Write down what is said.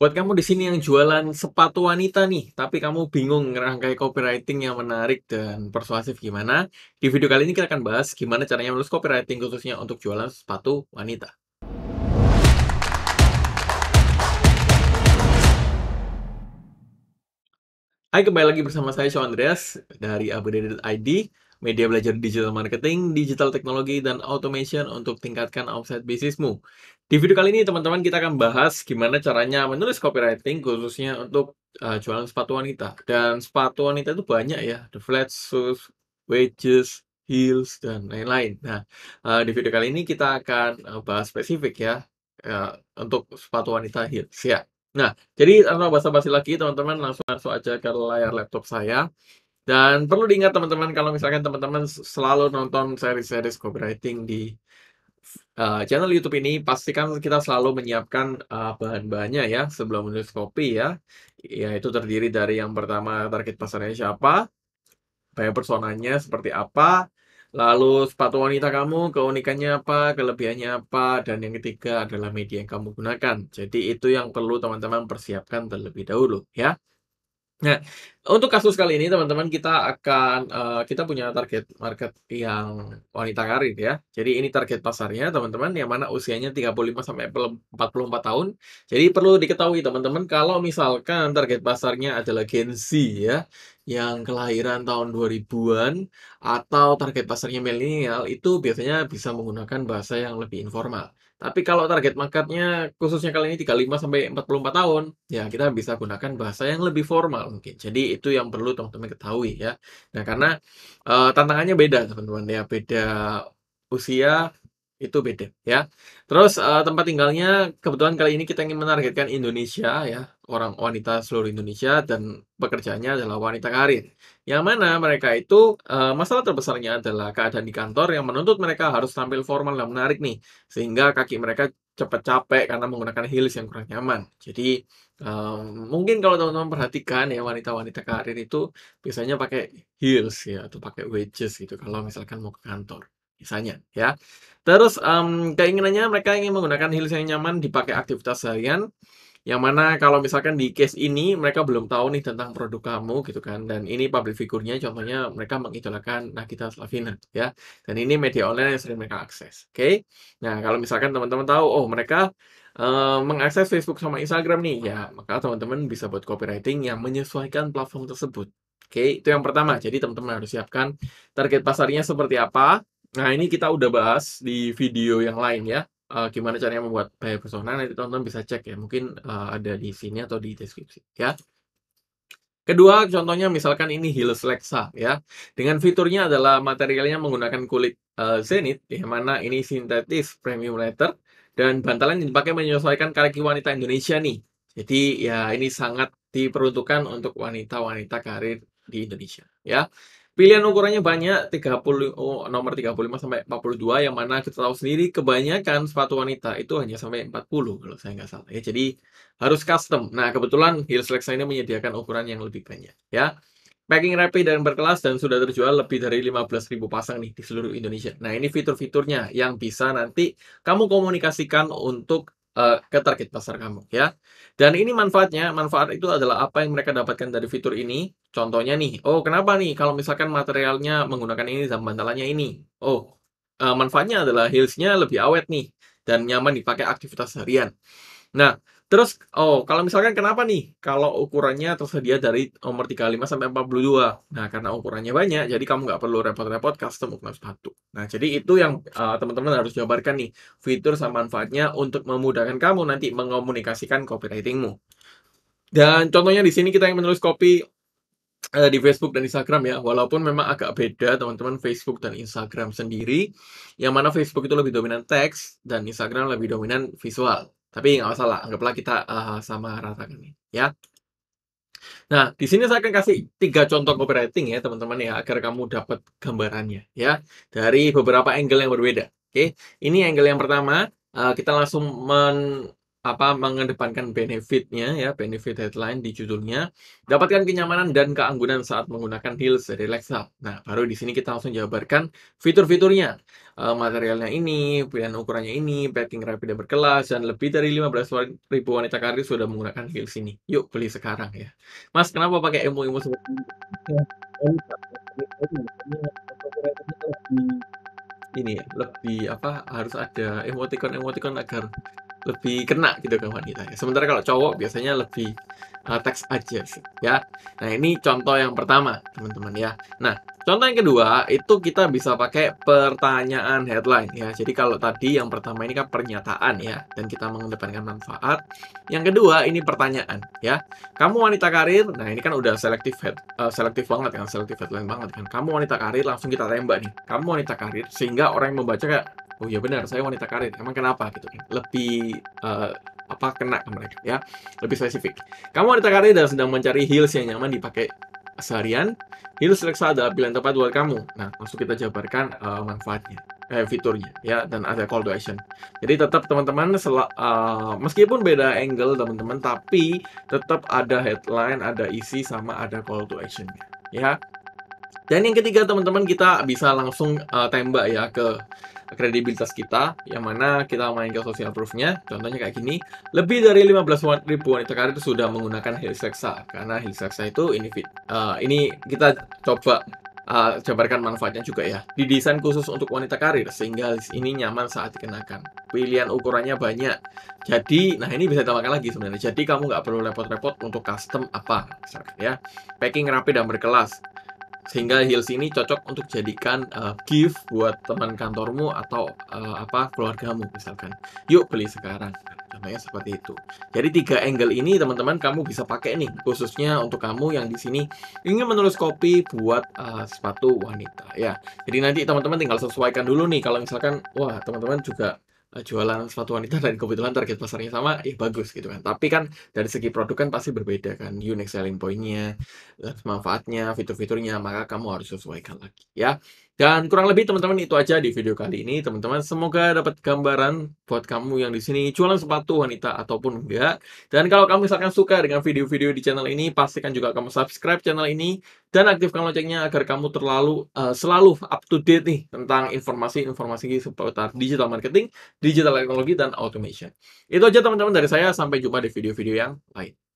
Buat kamu di sini yang jualan sepatu wanita nih, tapi kamu bingung ngerangkai copywriting yang menarik dan persuasif gimana? Di video kali ini kita akan bahas gimana caranya menulis copywriting khususnya untuk jualan sepatu wanita. Hai, kembali lagi bersama saya Sean Andreas dari abd.id media belajar digital marketing, digital technology, dan automation untuk tingkatkan offset bisnismu. Di video kali ini, teman-teman, kita akan bahas gimana caranya menulis copywriting khususnya untuk uh, jualan sepatu wanita. Dan sepatu wanita itu banyak ya, the flat shoes, wedges, heels, dan lain-lain. Nah, uh, di video kali ini kita akan eh, bahas spesifik ya, uh, untuk sepatu wanita heels ya. Nah, jadi tanpa basa-basi lagi, teman-teman langsung langsung aja ke layar laptop saya. Dan perlu diingat teman-teman kalau misalkan teman-teman selalu nonton seri-seri copywriting di uh, channel YouTube ini pastikan kita selalu menyiapkan uh, bahan-bahannya ya sebelum menulis copy ya. ya itu terdiri dari yang pertama target pasarnya siapa, buyer personanya seperti apa, lalu sepatu wanita kamu keunikannya apa, kelebihannya apa, dan yang ketiga adalah media yang kamu gunakan. Jadi itu yang perlu teman-teman persiapkan terlebih dahulu ya. Nah, untuk kasus kali ini teman-teman kita akan uh, kita punya target market yang wanita karir ya. Jadi ini target pasarnya teman-teman yang mana usianya 35 sampai 44 tahun. Jadi perlu diketahui teman-teman kalau misalkan target pasarnya adalah Gen Z ya yang kelahiran tahun 2000-an atau target pasarnya milenial itu biasanya bisa menggunakan bahasa yang lebih informal. Tapi kalau target marketnya khususnya kali ini 35 sampai 44 tahun, ya kita bisa gunakan bahasa yang lebih formal mungkin. Jadi itu yang perlu teman-teman ketahui ya. Nah, karena uh, tantangannya beda teman-teman ya, beda usia itu beda ya. Terus uh, tempat tinggalnya kebetulan kali ini kita ingin menargetkan Indonesia ya, orang wanita seluruh Indonesia dan pekerjaannya adalah wanita karir. Yang mana mereka itu uh, masalah terbesarnya adalah keadaan di kantor yang menuntut mereka harus tampil formal dan menarik nih, sehingga kaki mereka cepat capek karena menggunakan heels yang kurang nyaman. Jadi um, mungkin kalau teman-teman perhatikan ya wanita-wanita karir itu biasanya pakai heels ya atau pakai wedges gitu kalau misalkan mau ke kantor misalnya ya. Terus um, keinginannya mereka ingin menggunakan heels yang nyaman dipakai aktivitas harian yang mana kalau misalkan di case ini mereka belum tahu nih tentang produk kamu gitu kan. Dan ini public figurnya contohnya mereka mengidolakan Nagita Slavina ya. Dan ini media online yang sering mereka akses. Oke. Okay? Nah, kalau misalkan teman-teman tahu oh mereka Uh, mengakses Facebook sama Instagram nih ya maka teman-teman bisa buat copywriting yang menyesuaikan platform tersebut Oke, itu yang pertama. Jadi teman-teman harus siapkan target pasarnya seperti apa. Nah, ini kita udah bahas di video yang lain ya uh, gimana caranya membuat buyer persona nah, nanti teman-teman bisa cek ya mungkin, uh, ada di sini atau di deskripsi ya. Kedua contohnya misalkan ini Hills Lexa ya, dengan fiturnya adalah materialnya menggunakan kulit, eh, Zenith di mana ini sintetis premium leather dan bantalan yang dipakai menyesuaikan kaki wanita Indonesia nih. Jadi ya ini sangat diperuntukkan untuk wanita-wanita karir di Indonesia ya. Pilihan ukurannya banyak, 30 oh, nomor 35 sampai 42 yang mana kita tahu sendiri kebanyakan sepatu wanita itu hanya sampai 40 kalau saya nggak salah ya. Jadi harus custom. Nah, kebetulan Heels Flex ini menyediakan ukuran yang lebih banyak ya. Packing rapi dan berkelas dan sudah terjual lebih dari 15.000 pasang nih di seluruh Indonesia. Nah, ini fitur-fiturnya yang bisa nanti kamu komunikasikan untuk uh, ke target pasar kamu ya. Dan ini manfaatnya, manfaat itu adalah apa yang mereka dapatkan dari fitur ini. Contohnya nih, oh kenapa nih kalau misalkan materialnya menggunakan ini dan bantalannya ini. Oh, uh, manfaatnya adalah heelsnya lebih awet nih dan nyaman dipakai aktivitas harian. Nah, Terus, oh, kalau misalkan kenapa nih? Kalau ukurannya tersedia dari nomor 35 sampai 42. Nah, karena ukurannya banyak, jadi kamu nggak perlu repot-repot custom ukuran sepatu. Nah, jadi itu yang eh, teman-teman uh, harus jabarkan nih. Fitur sama manfaatnya untuk memudahkan kamu nanti mengomunikasikan copywritingmu. Dan contohnya di sini kita yang menulis copy uh, di Facebook dan Instagram ya, walaupun memang agak beda teman-teman Facebook dan Instagram sendiri, yang mana Facebook itu lebih dominan teks dan Instagram lebih dominan visual. Tapi nggak masalah, anggaplah kita uh, sama rata ini, ya. Nah, di sini saya akan kasih tiga contoh copywriting ya, teman-teman ya, agar kamu dapat gambarannya ya dari beberapa angle yang berbeda. Oke, ini angle yang pertama, uh, kita langsung men apa mengedepankan benefitnya ya benefit headline di judulnya dapatkan kenyamanan dan keanggunan saat menggunakan heels dari Nah baru di sini kita langsung jabarkan fitur-fiturnya e, materialnya ini pilihan ukurannya ini packing rapi dan berkelas dan lebih dari 15 ribu wanita karir sudah menggunakan heels ini. Yuk beli sekarang ya. Mas kenapa pakai emu emu seperti ini? Ini lebih apa harus ada emoticon-emoticon agar lebih kena gitu ke kan wanita ya. Sementara kalau cowok biasanya lebih uh, teks aja ya. Nah, ini contoh yang pertama, teman-teman ya. Nah, contoh yang kedua itu kita bisa pakai pertanyaan headline ya. Jadi kalau tadi yang pertama ini kan pernyataan ya dan kita mengedepankan manfaat. Yang kedua ini pertanyaan ya. Kamu wanita karir? Nah, ini kan udah selektif head uh, eh, selektif banget kan, selektif headline banget kan. Kamu wanita karir langsung kita tembak nih. Kamu wanita karir sehingga orang yang membaca kayak oh ya benar saya wanita karir emang kenapa gitu kan lebih uh, apa kena ke mereka ya lebih spesifik kamu wanita karir dan sedang mencari heels yang nyaman dipakai seharian heels Lexa adalah pilihan tepat buat kamu nah langsung kita jabarkan uh, manfaatnya eh, fiturnya ya dan ada call to action. Jadi tetap teman-teman uh, meskipun beda angle teman-teman tapi tetap ada headline, ada isi sama ada call to action ya. Dan yang ketiga teman-teman kita bisa langsung uh, tembak ya ke kredibilitas kita yang mana kita main ke social proofnya contohnya kayak gini lebih dari 15 ribu wanita karir itu sudah menggunakan helis karena helis itu ini fit uh, eh, ini kita coba uh, jabarkan manfaatnya juga ya didesain khusus untuk wanita karir sehingga ini nyaman saat dikenakan pilihan ukurannya banyak jadi nah ini bisa ditambahkan lagi sebenarnya jadi kamu nggak perlu repot-repot untuk custom apa ya packing rapi dan berkelas sehingga heels ini cocok untuk jadikan uh, gift buat teman kantormu atau uh, apa keluargamu misalkan yuk beli sekarang contohnya seperti itu jadi tiga angle ini teman-teman kamu bisa pakai nih khususnya untuk kamu yang di sini ingin menulis kopi buat uh, sepatu wanita ya jadi nanti teman-teman tinggal sesuaikan dulu nih kalau misalkan wah teman-teman juga Eh, jualan sepatu wanita dan kebetulan target pasarnya sama, ya bagus gitu kan. Tapi kan dari segi produk kan pasti berbeda kan, unique selling pointnya, eh, manfaatnya, fitur-fiturnya, maka kamu harus sesuaikan lagi ya. Dan kurang lebih teman-teman itu aja di video kali ini teman-teman. Semoga dapat gambaran buat kamu yang di sini jualan sepatu wanita ataupun enggak. Dan kalau kamu misalkan suka dengan video-video di channel ini, pastikan juga kamu subscribe channel ini dan aktifkan loncengnya agar kamu terlalu uh, selalu up to date nih tentang informasi-informasi seputar digital marketing, digital teknologi dan automation. Itu aja teman-teman dari saya sampai jumpa di video-video yang lain.